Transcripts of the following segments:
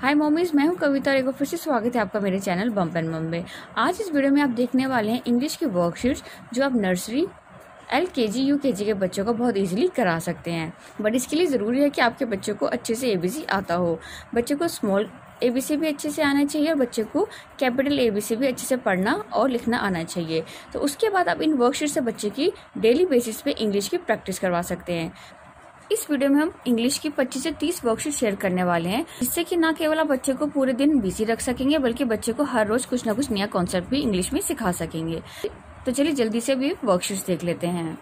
हाय मोमीज मैं हूं कविता और एक फिर से स्वागत है आपका मेरे चैनल बम्प एंड बम्बे आज इस वीडियो में आप देखने वाले हैं इंग्लिश की वर्कशीट्स जो आप नर्सरी एल के जी यू के जी के बच्चों को बहुत इजीली करा सकते हैं बट इसके लिए ज़रूरी है कि आपके बच्चों को अच्छे से ए बी सी आता हो बच्चे को स्मॉल ए बी सी भी अच्छे से आना चाहिए और बच्चे को कैपिटल ए बी सी भी अच्छे से पढ़ना और लिखना आना चाहिए तो उसके बाद आप इन वर्कशीट से बच्चे की डेली बेसिस पे इंग्लिश की प्रैक्टिस करवा सकते हैं इस वीडियो में हम इंग्लिश की 25 से 30 वर्कशीट शेयर करने वाले हैं जिससे कि ना केवल आप बच्चे को पूरे दिन बिजी रख सकेंगे बल्कि बच्चे को हर रोज कुछ ना कुछ नया कॉन्सेप्ट भी इंग्लिश में सिखा सकेंगे तो चलिए जल्दी से भी वर्कशीट देख लेते हैं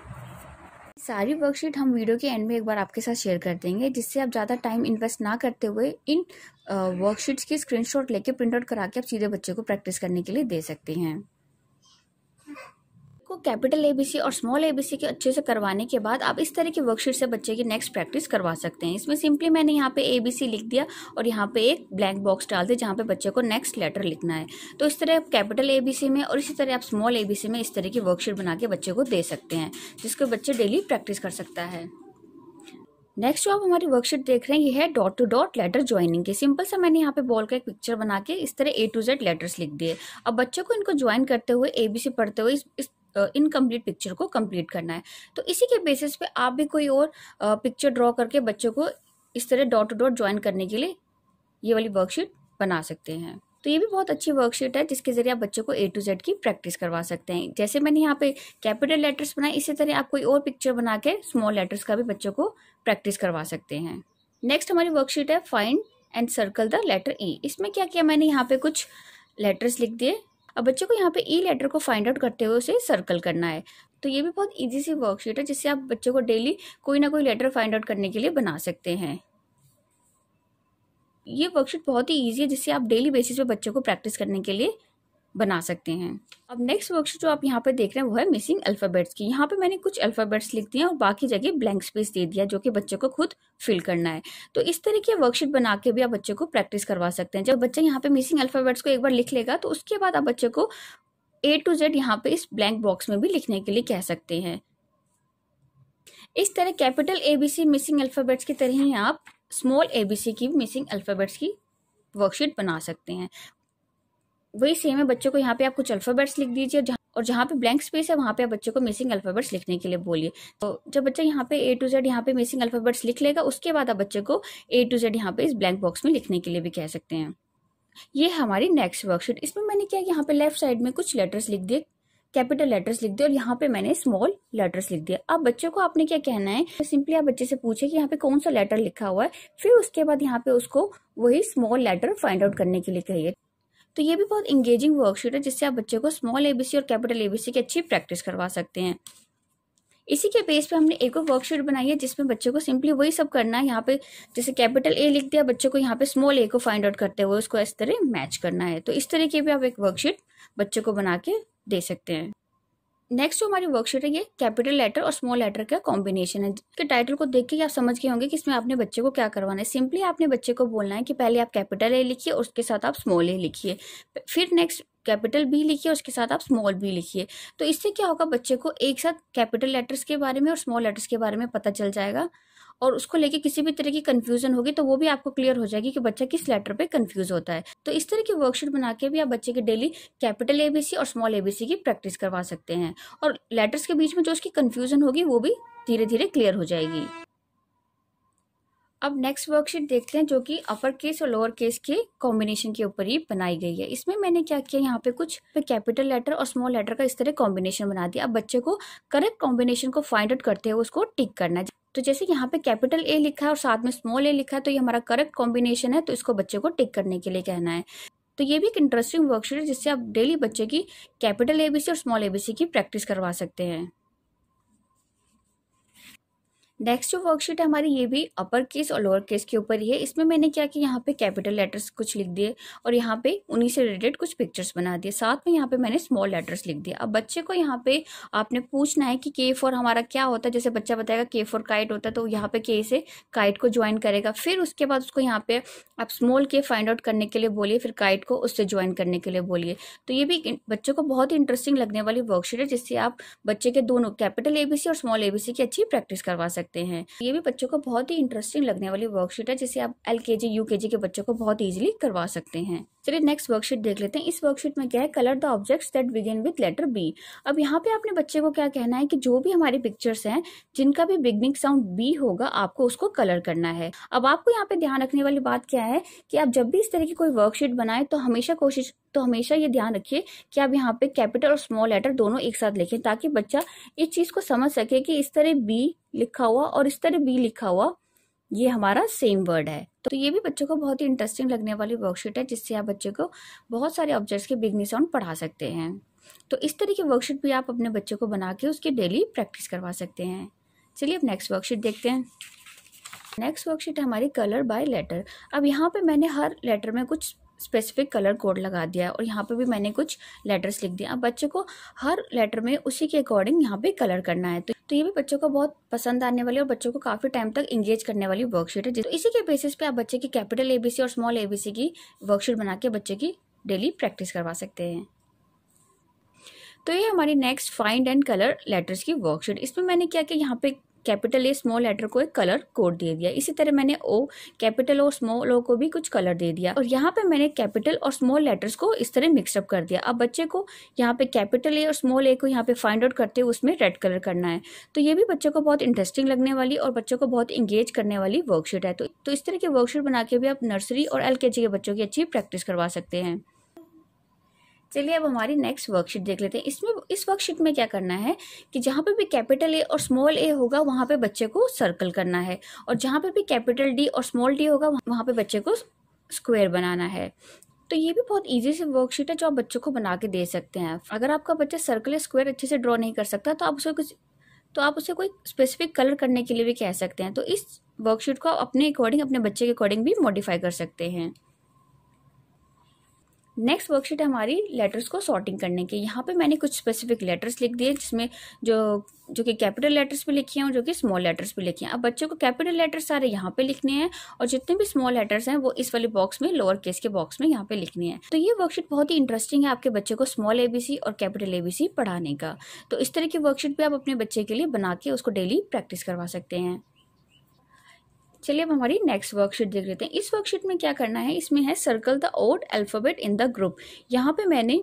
सारी वर्कशीट हम वीडियो के एंड में एक बार आपके साथ शेयर कर देंगे जिससे आप ज़्यादा टाइम इन्वेस्ट ना करते हुए इन वर्कशीट्स की स्क्रीनशॉट लेके प्रिंट आउट करा के आप सीधे बच्चे को प्रैक्टिस करने के लिए दे सकते हैं को कैपिटल एबीसी और स्मॉल एबीसी के अच्छे से करवाने के बाद आप इस तरह की वर्कशीट से बच्चे की नेक्स्ट प्रैक्टिस करवा सकते हैं इसमें सिंपली मैंने यहाँ पे एबीसी लिख दिया और यहाँ पे एक ब्लैंक बॉक्स डाल दिया जहाँ पे बच्चे को नेक्स्ट लेटर लिखना है तो इस तरह आप कैपिटल एबीसी में और इसी तरह आप स्मॉल एबीसी में इस तरह की वर्कशीट बना के बच्चे को दे सकते हैं जिसको बच्चे डेली प्रैक्टिस कर सकता है नेक्स्ट जो आप हमारी वर्कशीट देख रहे हैं ये है dot two dot letter joining की सिंपल सा मैंने यहाँ पे बॉल का एक पिक्चर बना के इस तरह ए टू जेड लेटर्स लिख दिए अब बच्चों को इनको ज्वाइन करते हुए ए बी सी पढ़ते हुए इस, इस इनकम्प्लीट पिक्चर को कंप्लीट करना है तो इसी के बेसिस पे आप भी कोई और पिक्चर ड्रॉ करके बच्चों को इस तरह डॉट टू डॉट ज्वाइन करने के लिए ये वाली वर्कशीट बना सकते हैं तो ये भी बहुत अच्छी वर्कशीट है जिसके जरिए आप बच्चों को ए टू जेड की प्रैक्टिस करवा सकते हैं जैसे मैंने यहाँ पे कैपिटल लेटर्स बनाए इसी तरह आप कोई और पिक्चर बना के स्मॉल लेटर्स का भी बच्चों को प्रैक्टिस करवा सकते हैं नेक्स्ट हमारी वर्कशीट है find and circle the letter E इसमें क्या किया मैंने यहाँ पे कुछ लेटर्स लिख दिए अब बच्चों को यहाँ पे ई लेटर को फाइंड आउट करते हुए उसे सर्कल करना है तो ये भी बहुत ईजी सी वर्कशीट है जिससे आप बच्चों को डेली कोई ना कोई लेटर फाइंड आउट करने के लिए बना सकते हैं ये वर्कशीट बहुत ही ईजी है जिससे आप डेली बेसिस पे बच्चों को प्रैक्टिस करने के लिए बना सकते हैं अब नेक्स्ट वर्कशीट जो आप यहाँ पे देख रहे हैं वो है मिसिंग अल्फ़ाबेट्स की यहाँ पे मैंने कुछ अल्फ़ाबेट्स लिख दिए और बाकी जगह ब्लैंक स्पेस दे दिया जो कि बच्चे को खुद फिल करना है तो इस तरह की वर्कशीट बना के भी आप बच्चे को प्रैक्टिस करवा सकते हैं जब बच्चा यहाँ पे मिसिंग अल्फ़ाबेट्स को एक बार लिख लेगा तो उसके बाद आप बच्चे को ए टू जेड यहाँ पे इस ब्लैंक बॉक्स में भी लिखने के लिए कह सकते हैं इस तरह capital A B C missing alphabets की तरह ही आप स्मॉल ए बी सी की मिसिंग अल्फ़ाबेट्स की वर्कशीट बना सकते हैं वही सेम है बच्चों को यहाँ पे आप कुछ अल्फ़ाबेट्स लिख दीजिए और जहाँ पे ब्लैंक स्पेस है वहाँ पे आप बच्चों को मिसिंग अल्फ़ाबेट्स लिखने के लिए बोलिए तो जब बच्चा यहाँ पे ए टू जेड यहाँ पे मिसिंग अल्फ़ाबेट्स लिख लेगा उसके बाद आप बच्चे को ए टू जेड यहाँ पे इस ब्लैंक बॉक्स में लिखने के लिए भी कह सकते हैं ये हमारी नेक्स्ट वर्कशीट इसमें मैंने क्या यहाँ पे लेफ्ट साइड में कुछ लेटर्स लिख दिए कैपिटल लेटर्स लिख दिए और यहाँ पे मैंने स्मॉल लेटर्स लिख दिए अब बच्चों को आपने क्या कहना है तो सिंपली आप बच्चे से पूछे कि यहाँ पे कौन सा लेटर लिखा हुआ है फिर उसके बाद यहाँ पे उसको वही स्मॉल लेटर फाइंड आउट करने के लिए कहिए तो ये भी बहुत इंगेजिंग वर्कशीट है जिससे आप बच्चे को स्मॉल एबीसी और कैपिटल एबीसी की अच्छी प्रैक्टिस करवा सकते हैं इसी के बेस पे हमने एक और वर्कशीट बनाई है जिसमें बच्चों को सिंपली वही सब करना है यहाँ पे जैसे कैपिटल ए लिख दिया बच्चों को यहाँ पे स्मॉल ए को फाइंड आउट करते हुए उसको इस तरह मैच करना है तो इस तरह की भी आप एक वर्कशीट बच्चों को बना के दे सकते हैं नेक्स्ट जो हमारी वर्कशीट है ये कैपिटल लेटर और स्मॉल लेटर का कॉम्बिनेशन है कि टाइटल को देख के आप समझ गए होंगे कि इसमें आपने बच्चे को क्या करवाना है सिंपली आपने बच्चे को बोलना है कि पहले आप कैपिटल ए लिखिए और उसके साथ आप स्मॉल ए लिखिए फिर नेक्स्ट कैपिटल बी लिखिए उसके साथ आप स्मॉल बी लिखिए तो इससे क्या होगा बच्चे को एक साथ कैपिटल लेटर्स के बारे में और स्मॉल लेटर्स के बारे में पता चल जाएगा और उसको लेके किसी भी तरह की कन्फ्यूजन होगी तो वो भी आपको क्लियर हो जाएगी कि बच्चा किस लेटर पे कंफ्यूज होता है तो इस तरह की वर्कशीट बना के भी आप बच्चे की डेली कैपिटल एबीसी और स्मॉल एबीसी की प्रैक्टिस करवा सकते हैं और लेटर्स के बीच में जो उसकी कंफ्यूजन होगी वो भी धीरे धीरे क्लियर हो जाएगी अब नेक्स्ट वर्कशीट देखते हैं जो कि अपर केस और लोअर केस के कॉम्बिनेशन के ऊपर ही बनाई गई है इसमें मैंने क्या किया यहाँ पे कुछ कैपिटल लेटर और स्मॉल लेटर का इस तरह कॉम्बिनेशन बना दिया अब बच्चे को करेक्ट कॉम्बिनेशन को फाइंड आउट करते हुए उसको टिक करना है तो जैसे यहाँ पे कैपिटल ए लिखा है और साथ में स्मॉल ए लिखा है तो ये हमारा करेक्ट कॉम्बिनेशन है तो इसको बच्चे को टिक करने के लिए कहना है तो ये भी एक इंटरेस्टिंग वर्कशीट है जिससे आप डेली बच्चे की कैपिटल एबीसी और स्मॉल एबीसी की प्रैक्टिस करवा सकते हैं नेक्स्ट जो वर्कशीट है हमारी ये भी अपर केस और लोअर केस के ऊपर ही है इसमें मैंने क्या कि यहाँ पे कैपिटल लेटर्स कुछ लिख दिए और यहाँ पे उन्हीं से रिलेटेड कुछ पिक्चर्स बना दिए साथ में यहाँ पे मैंने स्मॉल लेटर्स लिख दिए अब बच्चे को यहाँ पे आपने पूछना है कि के फोर हमारा क्या होता है जैसे बच्चा बताएगा के फोर काइट होता है तो यहाँ पे के से काइट को ज्वाइन करेगा फिर उसके बाद उसको यहाँ पे आप स्मॉल के फाइंड आउट करने के लिए बोलिए फिर काइट को उससे ज्वाइन करने के लिए बोलिए तो ये भी बच्चों को बहुत ही इंटरेस्टिंग लगने वाली वर्कशीट है जिससे आप बच्चे के दोनों कैपिटल एबीसी और स्मॉल एबीसी की अच्छी प्रैक्टिस करवा सकते सकते हैं ये भी बच्चों को बहुत ही इंटरेस्टिंग लगने वाली वर्कशीट है जिसे आप एल के जी यू के जी के बच्चों को बहुत ईजिली करवा सकते हैं चलिए नेक्स्ट वर्कशीट देख लेते हैं इस वर्कशीट में क्या है colour the objects that begin with letter B अब यहाँ पे आपने बच्चे को क्या कहना है कि जो भी हमारी पिक्चर्स हैं जिनका भी बिगनिंग साउंड बी होगा आपको उसको कलर करना है अब आपको यहाँ पे ध्यान रखने वाली बात क्या है कि आप जब भी इस तरह की कोई वर्कशीट बनाए तो हमेशा कोशिश तो हमेशा ये ध्यान रखिए कि आप यहाँ पे कैपिटल और स्मॉल लेटर दोनों एक साथ लिखें ताकि बच्चा इस चीज को समझ सके कि इस तरह बी लिखा हुआ और इस तरह बी लिखा हुआ ये हमारा सेम वर्ड है तो ये भी बच्चों को बहुत ही इंटरेस्टिंग लगने वाली वर्कशीट है जिससे आप बच्चे को बहुत सारे ऑब्जेक्ट्स के बिगनी साउंड पढ़ा सकते हैं तो इस तरह की वर्कशीट भी आप अपने बच्चों को बना के उसकी डेली प्रैक्टिस करवा सकते हैं चलिए अब नेक्स्ट वर्कशीट देखते हैं नेक्स्ट वर्कशीट है हमारी कलर बाय लेटर अब यहाँ पे मैंने हर लेटर में कुछ स्पेसिफिक कलर कोड लगा दिया है और यहाँ पे भी मैंने कुछ लेटर्स लिख दिया अब बच्चों को हर लेटर में उसी के अकॉर्डिंग यहाँ पे कलर करना है तो तो ये भी बच्चों को बहुत पसंद आने वाली और बच्चों को काफी टाइम तक इंगेज करने वाली वर्कशीट है तो इसी के बेसिस पे आप बच्चे की कैपिटल एबीसी और स्मॉल एबीसी की वर्कशीट बना के बच्चे की डेली प्रैक्टिस करवा सकते हैं तो ये हमारी next find and colour letters की वर्कशीट इसमें मैंने क्या कि यहाँ पे कैपिटल ए स्मॉल लेटर को एक कलर कोड दे दिया इसी तरह मैंने ओ कैपिटल और स्मॉल ओ को भी कुछ कलर दे दिया और यहाँ पे मैंने कैपिटल और स्मॉल लेटर्स को इस तरह मिक्सअप कर दिया अब बच्चे को यहाँ पे कैपिटल ए और स्मॉल ए को यहाँ पे फाइंड आउट करते हुए उसमें रेड कलर करना है तो ये भी बच्चों को बहुत इंटरेस्टिंग लगने वाली और बच्चों को बहुत इंगेज करने वाली वर्कशीट है तो, तो इस तरह की वर्कशीट बना के भी आप नर्सरी और एल के बच्चों की अच्छी प्रैक्टिस करवा सकते हैं चलिए अब हमारी नेक्स्ट वर्कशीट देख लेते हैं इसमें इस वर्कशीट में क्या करना है कि जहाँ पे भी कैपिटल ए और स्मॉल ए होगा वहाँ पे बच्चे को सर्कल करना है और जहाँ पे भी कैपिटल डी और स्मॉल डी होगा वहाँ पे बच्चे को स्क्वायर बनाना है तो ये भी बहुत ईजी सी वर्कशीट है जो आप बच्चों को बना के दे सकते हैं अगर आपका बच्चा सर्कल या स्क्वायर अच्छे से ड्रॉ नहीं कर सकता तो आप उसे कुछ तो आप उसे कोई स्पेसिफिक कलर करने के लिए भी कह सकते हैं तो इस वर्कशीट को आप अपने अकॉर्डिंग अपने बच्चे के अकॉर्डिंग भी मॉडिफाई कर सकते हैं नेक्स्ट वर्कशीट हमारी लेटर्स को सॉर्टिंग करने की यहाँ पे मैंने कुछ स्पेसिफिक लेटर्स लिख दिए जिसमें जो जो कि कैपिटल लेटर्स पे लिखे हैं और जो कि स्मॉल लेटर्स पे लिखे हैं अब बच्चों को कैपिटल लेटर्स सारे यहाँ पे लिखने हैं और जितने भी स्मॉल लेटर्स हैं वो इस वाले बॉक्स में लोअर केस के बॉक्स में यहाँ पे लिखने हैं तो ये वर्कशीट बहुत ही इंटरेस्टिंग है आपके बच्चे को स्मॉल एबीसी और कैपिटल एबीसी पढ़ाने का तो इस तरह की वर्कशीट भी आप अपने बच्चे के लिए बना के उसको डेली प्रैक्टिस करवा सकते हैं चलिए अब हमारी नेक्स्ट वर्कशीट देख लेते हैं इस वर्कशीट में क्या करना है इसमें है circle the odd alphabet in the group यहाँ पे मैंने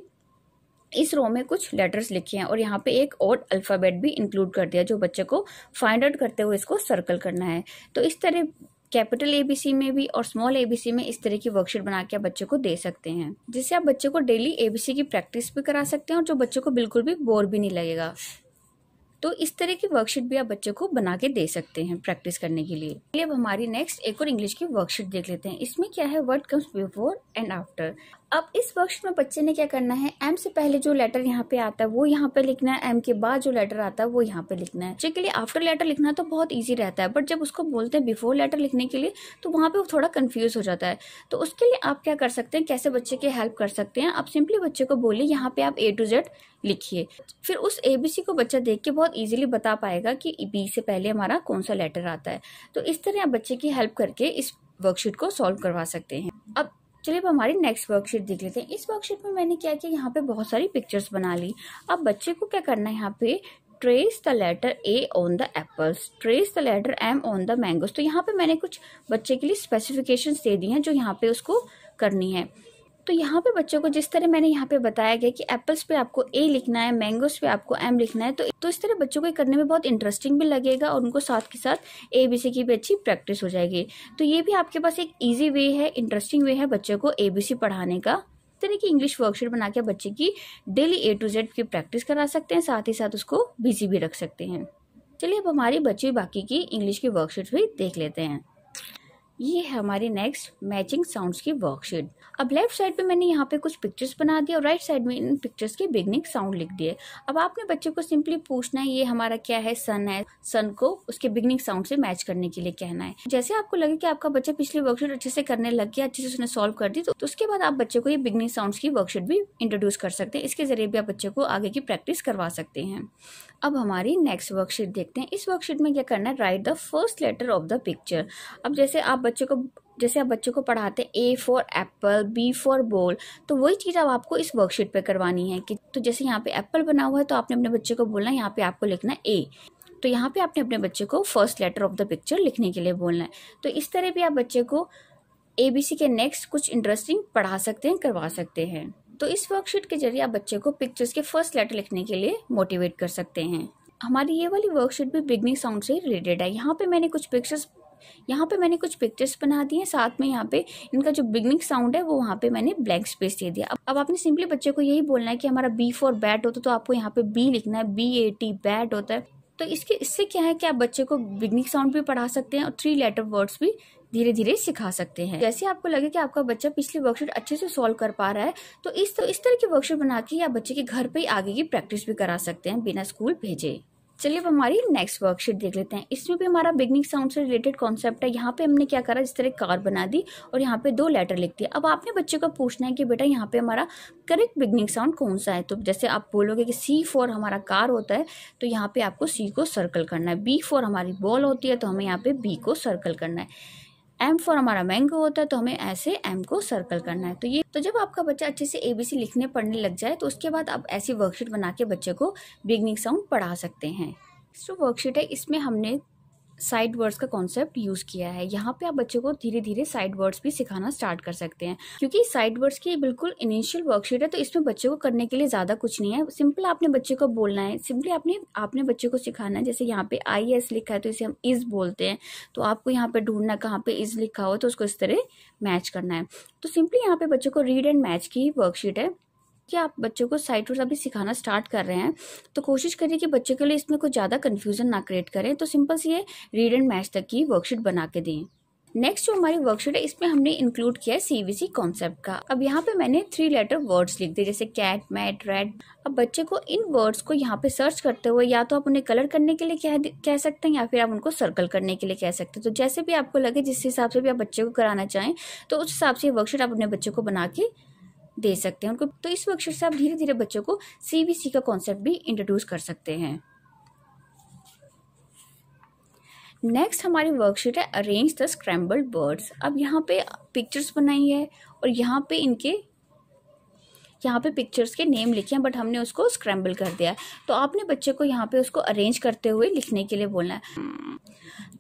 इस रो में कुछ लेटर्स लिखे हैं और यहाँ पे एक ओड अल्फ़ाबेट भी इंक्लूड कर दिया जो बच्चे को फाइंड आउट करते हुए इसको सर्कल करना है तो इस तरह कैपिटल एबीसी में भी और स्मॉल एबीसी में इस तरह की वर्कशीट बना के आप बच्चे को दे सकते हैं जिससे आप बच्चे को डेली एबीसी की प्रैक्टिस भी करा सकते हैं और जो बच्चे को बिल्कुल भी बोर भी नहीं लगेगा तो इस तरह की वर्कशीट भी आप बच्चों को बना के दे सकते हैं प्रैक्टिस करने के लिए चलिए अब हमारी नेक्स्ट एक और इंग्लिश की वर्कशीट देख लेते हैं इसमें क्या है word comes before and after अब इस वर्कशीट में बच्चे ने क्या करना है एम से पहले जो लेटर यहाँ पे आता है वो यहाँ पे लिखना है एम के बाद जो लेटर आता है वो यहाँ पे लिखना है चेक के लिए आफ्टर लेटर लिखना तो बहुत ईजी रहता है बट जब उसको बोलते हैं बिफोर लेटर लिखने के लिए तो वहाँ पे वो थोड़ा कन्फ्यूज हो जाता है तो उसके लिए आप क्या कर सकते हैं कैसे बच्चे की हेल्प कर सकते हैं आप सिंपली बच्चे को बोलिए यहाँ पे आप ए टू जेड लिखिए फिर उस एबीसी को बच्चा देख के बहुत बहुत ईजिली बता पाएगा कि बी से पहले हमारा कौन सा लेटर आता है तो इस तरह आप बच्चे की हेल्प करके इस वर्कशीट को सॉल्व करवा सकते हैं अब चलिए अब हमारी नेक्स्ट वर्कशीट देख लेते हैं इस वर्कशीट में मैंने क्या किया यहाँ पे बहुत सारी पिक्चर्स बना ली अब बच्चे को क्या करना है यहाँ पे trace the letter A on the apples trace the letter M on the mangoes तो यहाँ पे मैंने कुछ बच्चे के लिए स्पेसिफिकेशंस दे दी हैं जो यहाँ पे उसको करनी है तो यहाँ पे बच्चों को जिस तरह मैंने यहाँ पे बताया गया कि एप्पल्स पे आपको ए लिखना है मैंगोस पे आपको एम लिखना है तो तो इस तरह बच्चों को ये करने में बहुत इंटरेस्टिंग भी लगेगा और उनको साथ के साथ ए बी सी की भी अच्छी प्रैक्टिस हो जाएगी तो ये भी आपके पास एक ईजी वे है इंटरेस्टिंग वे है बच्चों को ए बी सी पढ़ाने का तरह की इंग्लिश वर्कशीट बना के बच्चे की डेली ए टू जेड की प्रैक्टिस करा सकते हैं साथ ही साथ उसको बिजी भी रख सकते हैं चलिए अब हमारी बच्ची बाकी की इंग्लिश की वर्कशीट भी देख लेते हैं ये है हमारे नेक्स्ट मैचिंग साउंड्स की वर्कशीट अब लेफ्ट साइड पे मैंने यहाँ पे कुछ पिक्चर्स बना दिए और राइट साइड में इन पिक्चर्स के बिगनिंग साउंड लिख दिए अब आपने बच्चे को सिंपली पूछना है ये हमारा क्या है सन है सन को उसके बिगनिंग साउंड से मैच करने के लिए कहना है जैसे आपको लगे कि आपका बच्चा पिछली वर्कशीट अच्छे से करने लग गया अच्छे से उसने सॉल्व कर दी तो, तो उसके बाद आप बच्चे को ये बिगनिंग साउंड की वर्कशीट भी इंट्रोड्यूस कर सकते हैं इसके जरिए भी आप बच्चे को आगे की प्रैक्टिस करवा सकते हैं अब हमारी नेक्स्ट वर्कशीट देखते हैं इस वर्कशीट में क्या करना है write the first letter of the picture अब जैसे आप बच्चे को जैसे आप बच्चे को पढ़ाते हैं A for apple B for ball तो वही चीज़ अब आपको इस वर्कशीट पे करवानी है कि तो जैसे यहाँ पे एप्पल बना हुआ है तो आपने अपने बच्चे को बोलना है यहाँ पे आपको लिखना है ए तो यहाँ पे आपने अपने बच्चे को first letter of the picture लिखने के लिए बोलना है तो इस तरह भी आप बच्चे को ए बी सी के नेक्स्ट कुछ इंटरेस्टिंग पढ़ा सकते हैं करवा सकते हैं तो इस वर्कशीट के जरिए आप बच्चे को पिक्चर्स के फर्स्ट लेटर लिखने के लिए मोटिवेट कर सकते हैं हमारी ये वाली वर्कशीट भी बिगनिंग साउंड से रिलेटेड है यहाँ पे मैंने कुछ पिक्चर्स यहाँ पे मैंने कुछ पिक्चर्स बना दी हैं साथ में यहाँ पे इनका जो बिगनिंग साउंड है वो वहाँ पे मैंने ब्लैंक स्पेस दे दिया अब अब आपने सिंपली बच्चे को यही बोलना है कि हमारा बी फॉर बैट होता तो आपको यहाँ पे बी लिखना है बी ए टी बैट होता है तो इसके इससे क्या है कि आप बच्चे को बिगनिंग साउंड भी पढ़ा सकते हैं और थ्री लेटर वर्ड्स भी धीरे धीरे सिखा सकते हैं जैसे आपको लगे कि आपका बच्चा पिछली वर्कशीट अच्छे से सॉल्व कर पा रहा है तो इस तो इस तरह की वर्कशीट बना के आप बच्चे के घर पे ही आगे की प्रैक्टिस भी करा सकते हैं बिना स्कूल भेजे चलिए अब हमारी नेक्स्ट वर्कशीट देख लेते हैं इसमें भी हमारा बिगनिंग साउंड से रिलेटेड कॉन्सेप्ट है यहाँ पे हमने क्या करा जिस तरह कार बना दी और यहाँ पे दो लेटर लिख दिया अब आपने बच्चे को पूछना है कि बेटा यहाँ पे हमारा करेक्ट बिगनिंग साउंड कौन सा है तो जैसे आप बोलोगे कि सी फॉर हमारा कार होता है तो यहाँ पे आपको सी को सर्कल करना है बी फॉर हमारी बॉल होती है तो हमें यहाँ पे बी को सर्कल करना है एम फॉर हमारा मैंगो होता है तो हमें ऐसे एम को सर्कल करना है तो ये तो जब आपका बच्चा अच्छे से एबीसी लिखने पढ़ने लग जाए तो उसके बाद आप ऐसी वर्कशीट बना के बच्चे को बिगनिंग साउंड पढ़ा सकते हैं जो वर्कशीट है इसमें हमने साइड वर्ड्स का कॉन्सेप्ट यूज किया है यहाँ पे आप बच्चों को धीरे धीरे साइड वर्ड्स भी सिखाना स्टार्ट कर सकते हैं क्योंकि साइड वर्ड्स की बिल्कुल इनिशियल वर्कशीट है तो इसमें बच्चों को करने के लिए ज्यादा कुछ नहीं है सिंपल आपने बच्चे को बोलना है सिंपली आपने आपने बच्चे को सिखाना है जैसे यहाँ पे आई एस लिखा है तो इसे हम इज बोलते हैं तो आपको यहाँ पे ढूंढना कहाँ पे इज लिखा हो तो उसको इस तरह मैच करना है तो सिंपली यहाँ पे बच्चों को रीड एंड मैच की वर्कशीट है कि आप बच्चों को साइट वर्ड्स अभी सिखाना स्टार्ट कर रहे हैं तो कोशिश करिए कि बच्चों के लिए इसमें कुछ ज़्यादा कन्फ्यूज़न ना क्रिएट करें तो सिंपल सी ये रीड एंड मैच तक की वर्कशीट बना के दें नेक्स्ट जो हमारी वर्कशीट है इसमें हमने इंक्लूड किया है सीवीसी कॉन्सेप्ट का अब यहाँ पे मैंने थ्री लेटर वर्ड्स लिख दिए जैसे कैट मैट रेड अब बच्चे को इन वर्ड्स को यहाँ पे सर्च करते हुए या तो आप उन्हें कलर करने के लिए कह कह सकते हैं या फिर आप उनको सर्कल करने के लिए कह सकते हैं तो जैसे भी आपको लगे जिस हिसाब से भी आप बच्चे को कराना चाहें तो उस हिसाब से वर्कशीट आप अपने बच्चे को बना के दे सकते हैं उनको तो इस वर्कशीट से आप धीरे धीरे बच्चों को सीबीसी का कॉन्सेप्ट भी इंट्रोड्यूस कर सकते हैं नेक्स्ट हमारी वर्कशीट है अरेंज द स्क्रैम्बल्ड बर्ड्स अब यहाँ पे पिक्चर्स बनाई है और यहाँ पे इनके यहाँ पे पिक्चर्स के नेम लिखे हैं बट हमने उसको स्क्रैम्बल कर दिया है तो आपने बच्चे को यहाँ पे उसको अरेंज करते हुए लिखने के लिए बोलना है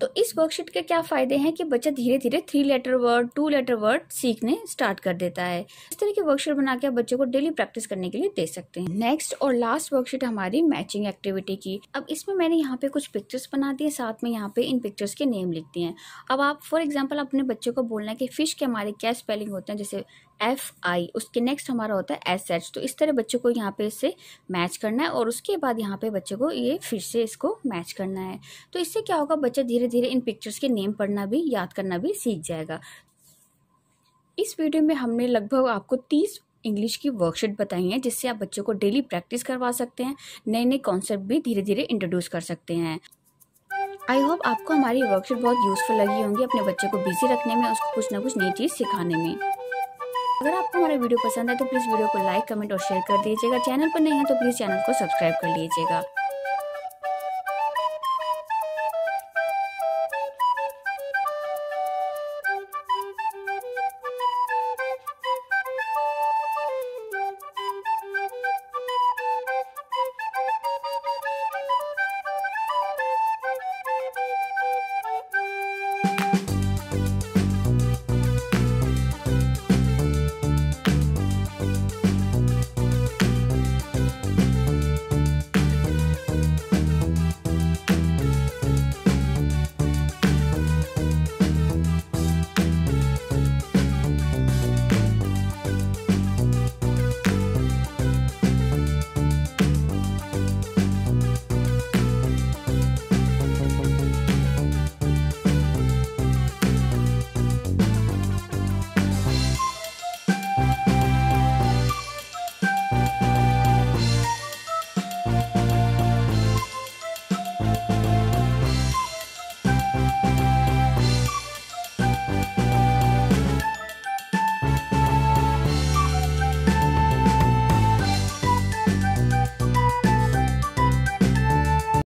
तो इस वर्कशीट के क्या फ़ायदे हैं कि बच्चा धीरे धीरे three letter word two letter word सीखने स्टार्ट कर देता है इस तरह की वर्कशीट बना के आप बच्चों को डेली प्रैक्टिस करने के लिए दे सकते हैं नेक्स्ट और लास्ट वर्कशीट हमारी मैचिंग एक्टिविटी की अब इसमें मैंने यहाँ पे कुछ पिक्चर्स बना दिए साथ में यहाँ पे इन पिक्चर्स के नेम लिख दिए हैं अब आप फॉर एग्जाम्पल अपने बच्चों को बोलना है कि फ़िश के हमारे क्या स्पेलिंग होते हैं जैसे एफ आई उसके नेक्स्ट हमारा होता है एस एच तो इस तरह बच्चों को यहाँ पे इसे मैच करना है और उसके बाद यहाँ पे बच्चे को ये फिर से इसको मैच करना है तो इससे क्या होगा बच्चा धीरे धीरे इन पिक्चर्स के नेम पढ़ना भी याद करना भी सीख जाएगा इस वीडियो में हमने लगभग आपको तीस इंग्लिश की वर्कशीट बताई है जिससे आप बच्चों को डेली प्रैक्टिस करवा सकते हैं नए नए कॉन्सेप्ट भी धीरे धीरे इंट्रोड्यूस कर सकते हैं आई होप आपको हमारी वर्कशीट बहुत यूजफुल लगी होंगी अपने बच्चे को बिजी रखने में उसको कुछ ना कुछ नई चीज़ सिखाने में अगर आपको हमारा वीडियो पसंद है तो प्लीज़ वीडियो को लाइक कमेंट और शेयर कर दीजिएगा चैनल पर नहीं है तो प्लीज़ चैनल को सब्सक्राइब कर लीजिएगा